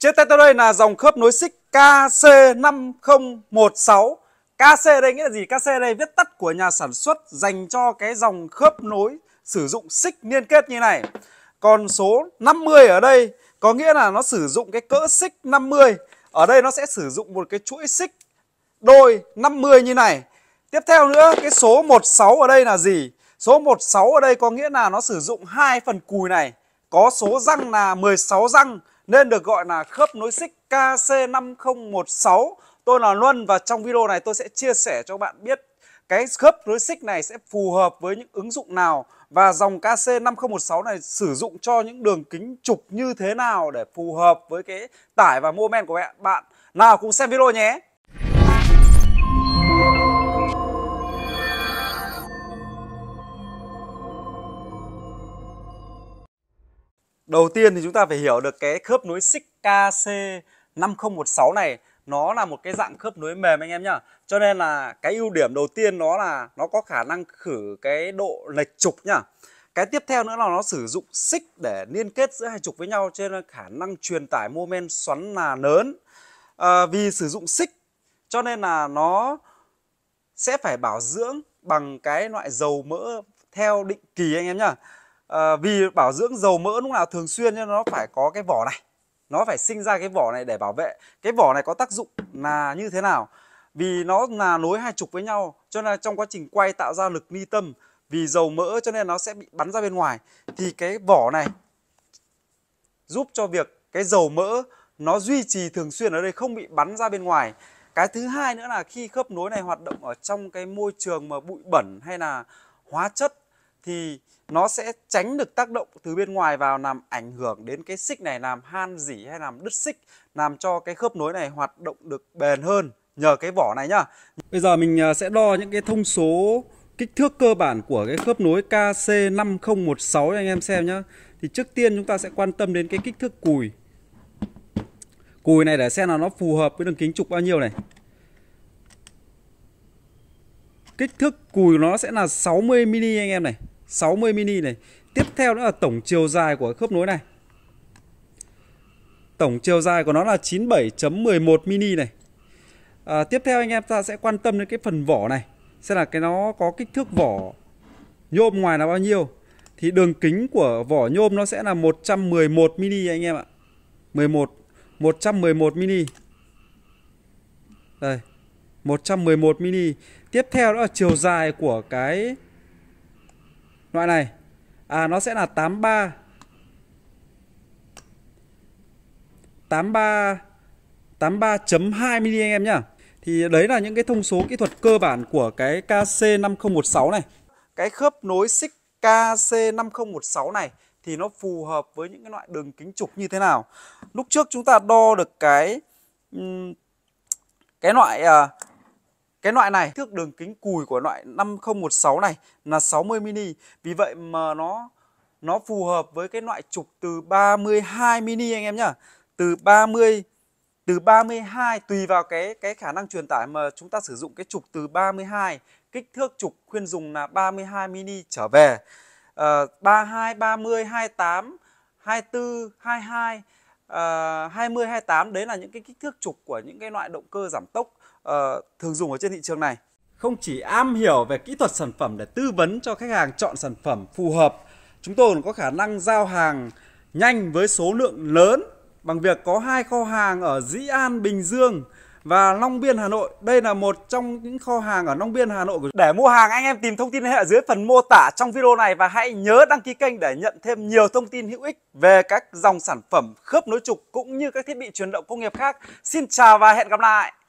Chiếc tay tới đây là dòng khớp nối xích KC5016 KC đây nghĩa là gì? KC đây viết tắt của nhà sản xuất dành cho cái dòng khớp nối sử dụng xích liên kết như này Còn số 50 ở đây có nghĩa là nó sử dụng cái cỡ xích 50 Ở đây nó sẽ sử dụng một cái chuỗi xích đôi 50 như này Tiếp theo nữa cái số 16 ở đây là gì? Số 16 ở đây có nghĩa là nó sử dụng hai phần cùi này Có số răng là 16 răng nên được gọi là khớp nối xích KC5016. Tôi là Luân và trong video này tôi sẽ chia sẻ cho bạn biết cái khớp nối xích này sẽ phù hợp với những ứng dụng nào và dòng KC5016 này sử dụng cho những đường kính trục như thế nào để phù hợp với cái tải và mô men của bạn. Bạn nào cũng xem video nhé. Đầu tiên thì chúng ta phải hiểu được cái khớp nối xích KC5016 này nó là một cái dạng khớp nối mềm anh em nhá. Cho nên là cái ưu điểm đầu tiên nó là nó có khả năng khử cái độ lệch trục nhá. Cái tiếp theo nữa là nó sử dụng xích để liên kết giữa hai trục với nhau cho nên khả năng truyền tải mô men xoắn là lớn. À, vì sử dụng xích cho nên là nó sẽ phải bảo dưỡng bằng cái loại dầu mỡ theo định kỳ anh em nhá. Ờ, vì bảo dưỡng dầu mỡ lúc nào thường xuyên cho nó phải có cái vỏ này nó phải sinh ra cái vỏ này để bảo vệ cái vỏ này có tác dụng là như thế nào vì nó là nối hai trục với nhau cho nên trong quá trình quay tạo ra lực ni tâm vì dầu mỡ cho nên nó sẽ bị bắn ra bên ngoài thì cái vỏ này giúp cho việc cái dầu mỡ nó duy trì thường xuyên ở đây không bị bắn ra bên ngoài cái thứ hai nữa là khi khớp nối này hoạt động ở trong cái môi trường mà bụi bẩn hay là hóa chất thì nó sẽ tránh được tác động từ bên ngoài vào làm ảnh hưởng đến cái xích này làm han dỉ hay làm đứt xích làm cho cái khớp nối này hoạt động được bền hơn nhờ cái vỏ này nhá. Bây giờ mình à, sẽ đo những cái thông số kích thước cơ bản của cái khớp nối KC5016 cho anh em xem nhá. Thì trước tiên chúng ta sẽ quan tâm đến cái kích thước cùi. Cùi này để xem là nó phù hợp với đường kính trục bao nhiêu này. Kích thước cùi nó sẽ là 60 mm anh em này. 60 mini này. Tiếp theo nữa là tổng chiều dài của khớp nối này. Tổng chiều dài của nó là 97.11 mini này. À, tiếp theo anh em ta sẽ quan tâm đến cái phần vỏ này. Xem là cái nó có kích thước vỏ nhôm ngoài là bao nhiêu. Thì đường kính của vỏ nhôm nó sẽ là 111 mini anh em ạ. 11 111 mini. Đây. 111 mini. Tiếp theo đó là chiều dài của cái loại này à nó sẽ là 83 83 83.2 mm anh em nhá. Thì đấy là những cái thông số kỹ thuật cơ bản của cái KC5016 này. Cái khớp nối xích KC5016 này thì nó phù hợp với những cái loại đường kính trục như thế nào. Lúc trước chúng ta đo được cái cái loại à, cái loại này thước đường kính cùi của loại 5016 này là 60 mini. Vì vậy mà nó nó phù hợp với cái loại trục từ 32 mini anh em nhá. Từ 30 từ 32 tùy vào cái cái khả năng truyền tải mà chúng ta sử dụng cái trục từ 32, kích thước trục khuyên dùng là 32 mini trở về. Uh, 32, 30, 28, 24, 22 uh, 20 28 đấy là những cái kích thước trục của những cái loại động cơ giảm tốc uh, thường dùng ở trên thị trường này không chỉ am hiểu về kỹ thuật sản phẩm để tư vấn cho khách hàng chọn sản phẩm phù hợp chúng tôi còn có khả năng giao hàng nhanh với số lượng lớn bằng việc có hai kho hàng ở Dĩ An Bình Dương và Long Biên Hà Nội. Đây là một trong những kho hàng ở Long Biên Hà Nội. Để mua hàng anh em tìm thông tin hệ dưới phần mô tả trong video này và hãy nhớ đăng ký kênh để nhận thêm nhiều thông tin hữu ích về các dòng sản phẩm khớp nối trục cũng như các thiết bị truyền động công nghiệp khác. Xin chào và hẹn gặp lại.